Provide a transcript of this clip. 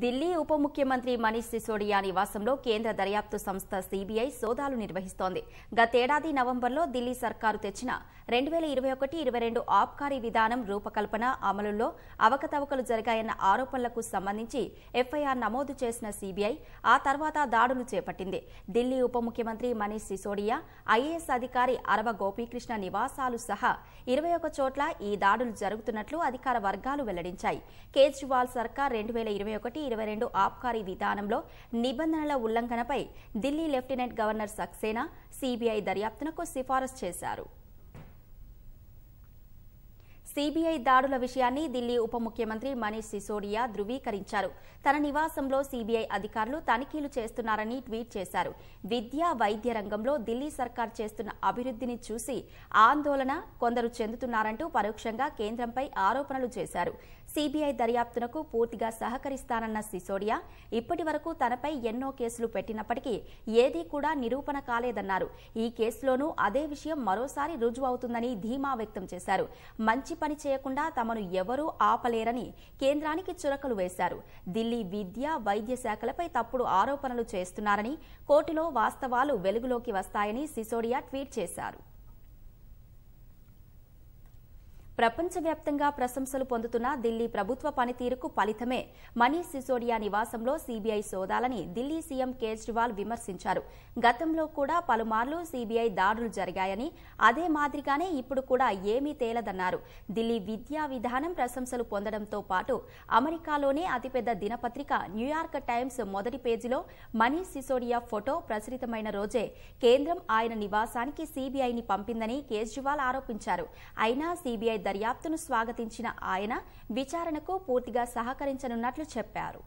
ఢిల్లీ ఉప ముఖ్యమంత్రి మనీష్ సిసోడియా నివాసంలో కేంద్ర దర్యాప్తు సంస్థ సీబీఐ సోదాలు నిర్వహిస్తోంది గతేడాది నవంబర్లో ఢిల్లీ సర్కారు తెచ్చిన రెండు వేల ఇరవై ఒకటి ఇరవై రెండు ఆబ్కారీ విధానం రూపకల్పన అమలులో అవకతవకలు జరిగాయన్న ఆరోపణలకు సంబంధించి ఎఫ్ఐఆర్ నమోదు చేసిన సీబీఐ ఆ తర్వాత దాడులు చేపట్టింది ఢిల్లీ ఉప ముఖ్యమంత్రి మనీష్ సిసోడియా ఐఏఎస్ అధికారి అరవ గోపీకృష్ణ నివాసాలు సహా ఇరవై ఒక చోట్ల ఈ దాడులు జరుగుతున్నట్లు అధికార వర్గాలు వెల్లడించాయి కేజ్రీవాల్ సర్కార్ రెండు వేల ఇరవై ఒకటి ఒకటి ఇరవై రెండు ఆబ్కారీ విధానంలో నిబంధనల ఉల్లంఘనపై Delhi lieutenant governor Saxena CBI దర్యాప్తునకు సిఫారసు చేశారు సిబిఐ దాడుల విషయాన్ని ఢిల్లీ ఉప ముఖ్యమంత్రి మనీష్ సిసోడియా ధృవీకరించారు తన నివాసంలో సిబిఐ అధికారులు తనిఖీలు చేస్తున్నారని ట్వీట్ చేశారు విద్యా వైద్య రంగంలో ఢిల్లీ సర్కార్ చేస్తున్న అభివృద్ధిని చూసి ఆందోళన కొందరు చెందుతున్నారంటూ పరోక్షంగా కేంద్రంపై ఆరోపణలు చేశారు సీబీఐ దర్యాప్తునకు పూర్తిగా సహకరిస్తానన్న సిసోడియా ఇప్పటి వరకు తనపై ఎన్నో కేసులు పెట్టినప్పటికీ ఏదీ కూడా నిరూపణ కాలేదన్నారు ఈ కేసులోనూ అదే విషయం మరోసారి రుజువవుతుందని ధీమా వ్యక్తం చేశారు మంచి పని చేయకుండా తమను ఎవరూ ఆపలేరని కేంద్రానికి చురకలు వేశారు ఢిల్లీ విద్య వైద్య శాఖలపై తప్పుడు ఆరోపణలు చేస్తున్నారని కోర్టులో వాస్తవాలు వెలుగులోకి వస్తాయని సిసోడియా ట్వీట్ చేశారు ప్రపంచవ్యాప్తంగా ప్రశంసలు పొందుతున్న ఢిల్లీ ప్రభుత్వ పనితీరుకు ఫలితమే మనీష్ సిసోడియా నివాసంలో సీబీఐ సోదాలని ఢిల్లీ సీఎం కేజ్రీవాల్ విమర్శించారు గతంలో కూడా పలుమార్లు సీబీఐ దాడులు జరిగాయని అదే మాదిరిగానే ఇప్పుడు కూడా ఏమీ తేలదన్నారు ఢిల్లీ విద్యా విధానం ప్రశంసలు పొందడంతో పాటు అమెరికాలోనే అతిపెద్ద దినపత్రిక న్యూయార్క్ టైమ్స్ మొదటి పేజీలో మనీష్ సిసోడియా ఫోటో ప్రచురితమైన రోజే కేంద్రం ఆయన నివాసానికి సీబీఐని పంపిందని కేజ్రీవాల్ ఆరోపించారు అయినా సీబీఐ దర్యాప్తును స్వాగతించిన ఆయన విచారణకు పూర్తిగా సహకరించనున్నట్లు చెప్పారు